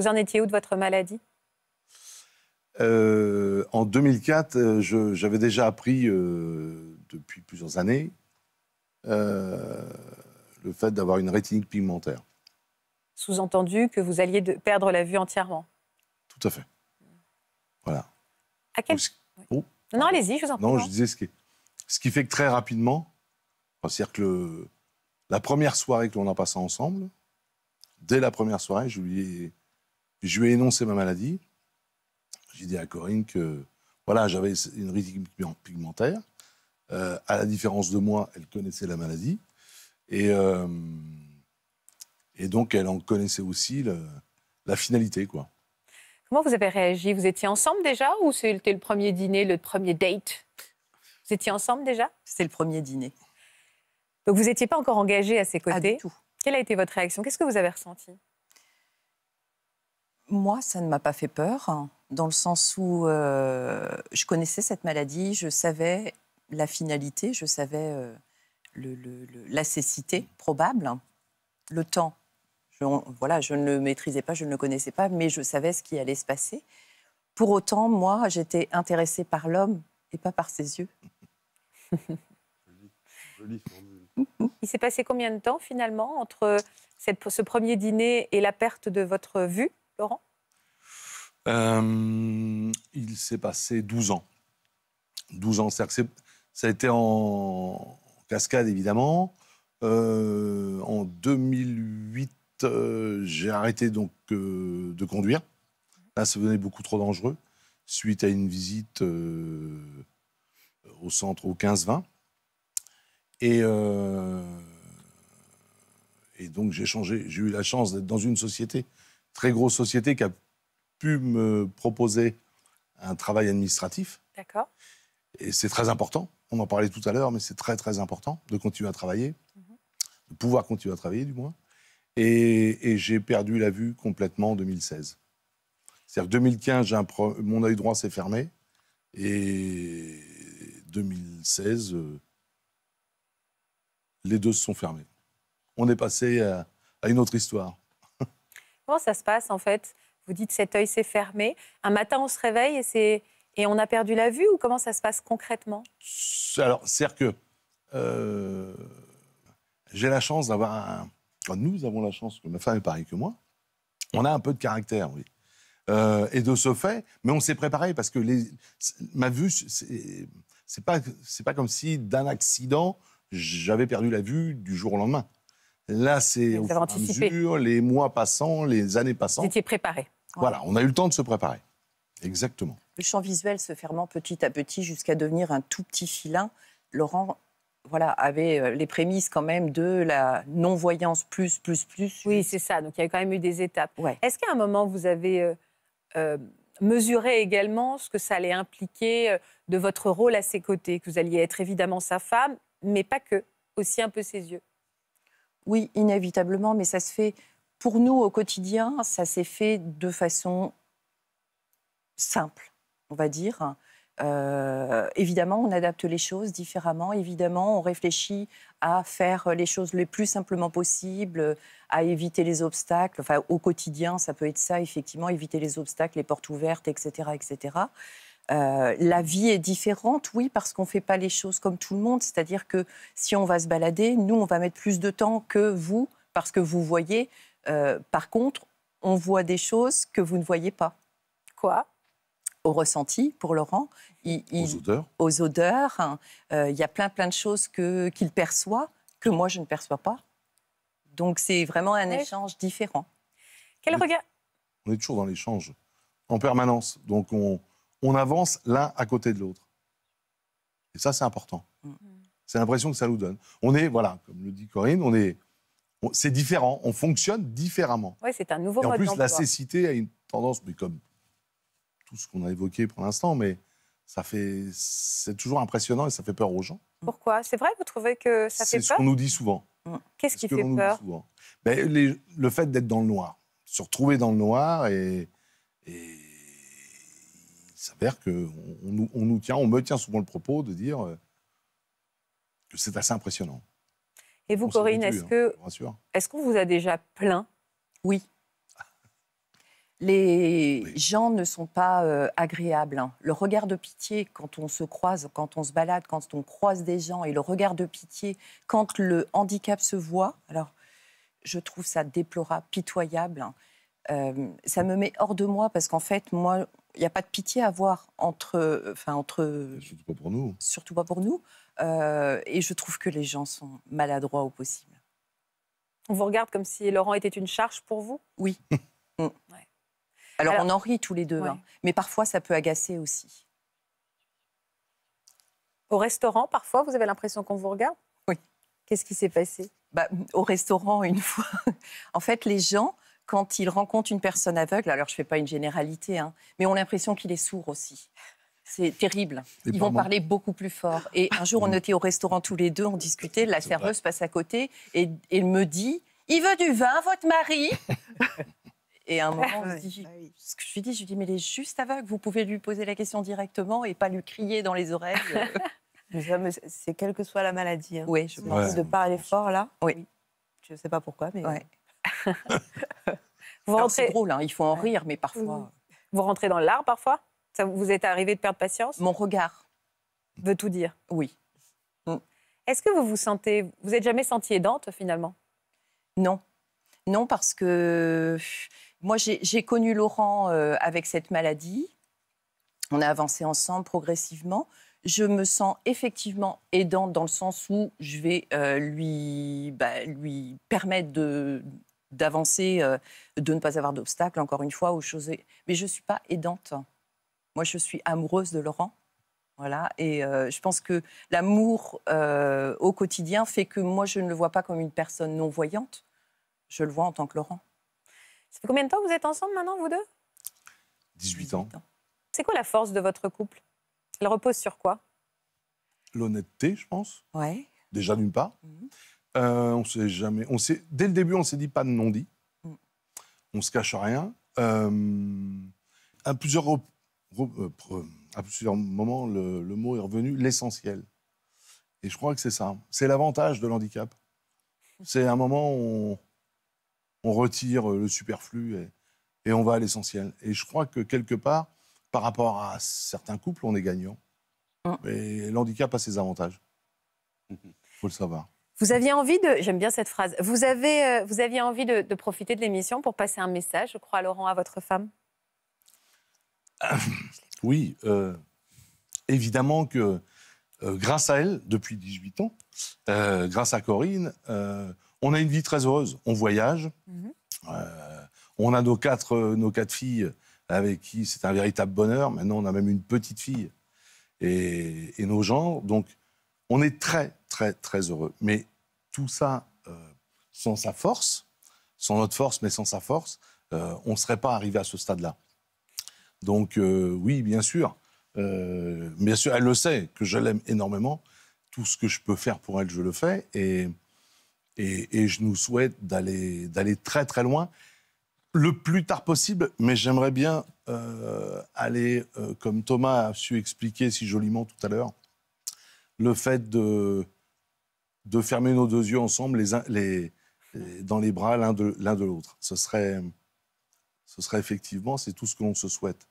Vous en étiez où de votre maladie euh, En 2004, euh, j'avais déjà appris euh, depuis plusieurs années le fait d'avoir une rétinique pigmentaire. Sous-entendu que vous alliez perdre la vue entièrement. Tout à fait. Voilà. À quel... Oh. Non, allez-y, je vous en prie. Non, je disais ce qui, ce qui fait que très rapidement, c'est-à-dire que la première soirée que l'on a passée ensemble, dès la première soirée, je lui ai je lui ai énoncé ma maladie. J'ai dit à Corinne que voilà, j'avais une rythme pigmentaire. Euh, à la différence de moi, elle connaissait la maladie. Et, euh, et donc, elle en connaissait aussi la finalité. quoi. Comment vous avez réagi Vous étiez ensemble déjà ou c'était le premier dîner, le premier date Vous étiez ensemble déjà C'était le premier dîner. Donc, vous n'étiez pas encore engagé à ses côtés. Ah, du tout. Quelle a été votre réaction Qu'est-ce que vous avez ressenti moi, ça ne m'a pas fait peur, dans le sens où euh, je connaissais cette maladie, je savais la finalité, je savais euh, le, la cécité probable, le temps. Je, voilà, je ne le maîtrisais pas, je ne le connaissais pas, mais je savais ce qui allait se passer. Pour autant, moi, j'étais intéressée par l'homme et pas par ses yeux. Il s'est passé combien de temps finalement entre cette, ce premier dîner et la perte de votre vue, Laurent euh, il s'est passé 12 ans. 12 ans, c'est-à-dire que ça a été en cascade, évidemment. Euh, en 2008, euh, j'ai arrêté donc euh, de conduire. Là, ça devenait beaucoup trop dangereux, suite à une visite au centre au 15-20. Et, et donc, j'ai changé. J'ai eu la chance d'être dans une société, très grosse société, qui a pu me proposer un travail administratif. D'accord. Et c'est très important. On en parlait tout à l'heure, mais c'est très très important de continuer à travailler, mhm. de pouvoir continuer à travailler du moins. Et, j'ai perdu la vue complètement en 2016. C'est-à-dire 2015, mon œil droit s'est fermé. Et 2016, euh, les deux se sont fermés. On est passé à, à une autre histoire. Comment ça se passe en fait vous dites cet œil s'est fermé. Un matin, on se réveille et, c'est, et on a perdu la vue ou comment ça se passe concrètement Alors, c'est-à-dire que euh, j'ai la chance d'avoir un... nous avons la chance, que ma femme est pareille que moi, on a un peu de caractère, oui. Euh, et de ce fait, mais on s'est préparé parce que les, ma vue, c'est, c'est pas, c'est pas comme si d'un accident, j'avais perdu la vue du jour au lendemain. Là, c'est Vous au fur les mois passant, les années passant. Vous étiez préparé. Voilà, on a eu le temps de se préparer. Exactement. Le champ visuel se fermant petit à petit jusqu'à devenir un tout petit filin. Laurent voilà, avait euh, les prémices quand même de la non-voyance plus, plus, plus. Oui, c'est ça. Donc il y a quand même eu des étapes. Est-ce qu'à un moment, vous avez euh, euh, mesuré également ce que ça allait impliquer de votre rôle à ses côtés, que vous alliez être évidemment sa femme, mais pas que, aussi un peu ses yeux Oui, inévitablement, mais ça se fait pour nous, au quotidien, ça s'est fait de façon simple, on va dire. Euh, évidemment, on adapte les choses différemment. Évidemment, on réfléchit à faire les choses le plus simplement possible, à éviter les obstacles. Enfin, au quotidien, ça peut être ça, effectivement, éviter les obstacles, les portes ouvertes, etc., etc. Euh, la vie est différente, oui, parce qu'on ne fait pas les choses comme tout le monde. C'est-à-dire que si on va se balader, nous, on va mettre plus de temps que vous, parce que vous voyez, euh, par contre, on voit des choses que vous ne voyez pas. Quoi Au ressenti, pour Laurent. aux odeurs. Aux odeurs. Hein. Euh, il y a plein, plein de choses qu'il perçoit que moi, je ne perçois pas. Donc, c'est vraiment un échange différent. Quel regard On est toujours dans l'échange, en permanence. Donc, on, avance l'un à côté de l'autre. Et ça, c'est important. Mm. C'est l'impression que ça nous donne. On est, voilà, comme le dit Corinne, on est c'est différent, on fonctionne différemment. Oui, c'est un nouveau et En plus, la cécité a une tendance, mais comme tout ce qu'on a évoqué pour l'instant, mais ça fait, c'est toujours impressionnant et ça fait peur aux gens. Pourquoi C'est vrai, vous trouvez que ça fait peur C'est ce qu'on nous dit souvent. Mm. Qu'est-ce qui fait peur ben, Le fait d'être dans le noir, se retrouver dans le noir et, il s'avère qu'on on nous tient, on me tient souvent le propos de dire euh, que c'est assez impressionnant. Et vous, Corinne, est-ce hein, que est qu'on vous a déjà plaint Oui. Les gens ne sont pas euh, agréables. Hein. Le regard de pitié quand on se croise, quand on se balade, quand on croise des gens, et le regard de pitié quand le handicap se voit. Alors, je trouve ça déplorable, pitoyable. Hein ça me met hors de moi parce qu'en fait, moi, il n'y a pas de pitié à avoir entre. Enfin, entre surtout pas pour nous. Surtout pas pour nous. et je trouve que les gens sont maladroits au possible. On vous regarde comme si Laurent était une charge pour vous Oui. Mm. Alors, on en rit tous les deux, hein. mais parfois ça peut agacer aussi. Au restaurant, parfois, vous avez l'impression qu'on vous regarde Oui. Qu'est-ce qui s'est passé bah, Au restaurant, une fois, en fait, les gens, quand il rencontre une personne aveugle, alors je ne fais pas une généralité, hein, mais mais a l'impression qu'il est sourd aussi. C'est terrible. Ils vont parler beaucoup plus fort. Et un jour, on était au restaurant tous les deux, on discutait, la serveuse passe à côté et, elle me dit, il veut du vin, votre mari Et à un moment, ce que je lui dis, je dis, mais il est juste aveugle, vous pouvez lui poser la question directement et pas lui crier dans les oreilles. c'est quelle que soit la maladie. Hein. Oui, je pense. De parler fort, là. Oui. Je ne sais pas pourquoi, mais... C'est drôle, hein, il faut en rire, mais parfois. Euh. Vous rentrez dans l'art parfois Ça vous êtes arrivé de perdre patience Mon regard. Veut tout dire Oui. Mm. Est-ce que vous vous sentez. Vous n'êtes jamais senti aidante finalement Non. Non, parce que moi, j'ai connu Laurent euh, avec cette maladie. On a avancé ensemble progressivement. Je me sens effectivement aidante dans le sens où je vais euh, lui, bah, lui permettre de, d'avancer, euh, de ne pas avoir d'obstacles, encore une fois, aux choses. Mais je ne suis pas aidante. Moi, je suis amoureuse de Laurent. Voilà. Et euh, je pense que l'amour euh, au quotidien fait que moi, je ne le vois pas comme une personne non-voyante. Je le vois en tant que Laurent. Ça fait combien de temps que vous êtes ensemble maintenant, vous deux 18 ans. C'est quoi la force de votre couple Elle repose sur quoi L'honnêteté, je pense. Ouais. Déjà d'une part. Mhm. Euh, – On on sait jamais. On sait. dès le début, on s'est dit pas de non-dit. on mm. On se cache rien. Euh, à, plusieurs euh, à plusieurs moments, le, mot est revenu l'essentiel. Et je crois que c'est ça. C'est l'avantage de l'handicap. C'est un moment où on, retire le superflu et, on va à l'essentiel. Et je crois que quelque part, par rapport à certains couples, on est gagnant. Mais mm. l'handicap a ses avantages. Il mm-hmm. faut le savoir. Vous aviez envie de, j'aime bien cette phrase, vous, avez, euh, vous aviez envie de, profiter de l'émission pour passer un message, je crois, Laurent, à votre femme Oui, euh, évidemment que euh, grâce à elle, depuis 18 ans, grâce à Corinne, on a une vie très heureuse. On voyage, mhm. on a nos quatre, nos quatre filles avec qui c'est un véritable bonheur. Maintenant, on a même une petite fille et, et nos gens. Donc, on est très, très, heureux. Mais tout ça, euh, sans sa force, sans notre force, mais sans sa force, euh, on serait pas arrivé à ce stade-là. Donc euh, oui, bien sûr. bien sûr, elle le sait que je l'aime énormément. Tout ce que je peux faire pour elle, je le fais. Et, et, je nous souhaite d'aller d'aller très très loin le plus tard possible, mais j'aimerais bien aller, comme Thomas a su expliquer si joliment tout à l'heure, le fait de, de fermer nos deux yeux ensemble les, les, dans les bras l'un de l'autre. Ce serait, ce serait effectivement, c'est tout ce que l'on se souhaite.